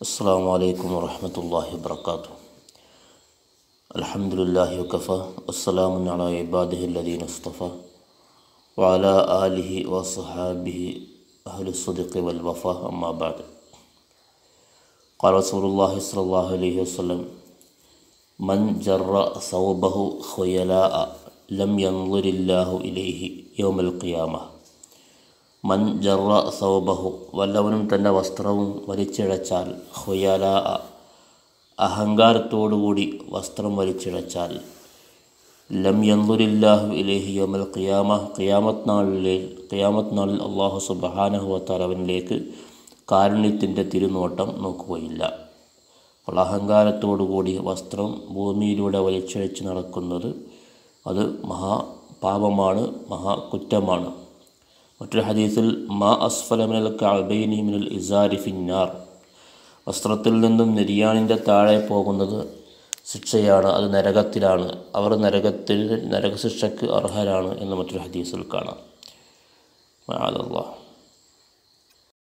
السلام عليكم ورحمة الله وبركاته الحمد لله وكفى والسلام على عباده الذين اصطفى وعلى آله وصحابه أهل الصدق والوفاء أما بعد قال رسول الله صلى الله عليه وسلم من جر ثوبه خيلاء لم ينظر الله إليه يوم القيامة മൻ ജറ സൗബഹു വല്ലവനും തൻ്റെ വസ്ത്രവും വലിച്ചിഴച്ചാൽ ഹുയാല അഹങ്കാരത്തോടുകൂടി വസ്ത്രം വലിച്ചിഴച്ചാൽ ലം യന്തുലില്ലാഹു ഇലേഹി യമൽ ഖിയാമ ഖിയാമത് നാളിലെ ഖിയാമത് നാളിൽ അള്ളാഹു സുബഹാനഹുവത്താൽ അവനിലേക്ക് കാരുണ്യത്തിൻ്റെ തിരുനോട്ടം നോക്കുകയില്ല അപ്പോൾ അഹങ്കാരത്തോടുകൂടി വസ്ത്രം ഭൂമിയിലൂടെ വലിച്ചിഴച്ച് നടക്കുന്നത് അത് മഹാ പാപമാണ് മഹാ കുറ്റമാണ് മറ്റൊരു ഹദീസിൽ മാ അസ്ഫല മിനൽ കഅബൈനി മിനൽ ഇസാരി ഫിന്നാർ വസ്ത്രത്തിൽ നിന്നും നിര്യാണിൻ്റെ താഴെ പോകുന്നത് ശിക്ഷയാണ് അത് നരകത്തിലാണ് അവർ നരകത്തിൽ നരകശിക്ഷയ്ക്ക് അർഹരാണ് എന്ന് മറ്റൊരു ഹദീസിൽ കാണാം മാലല്ലാഹ്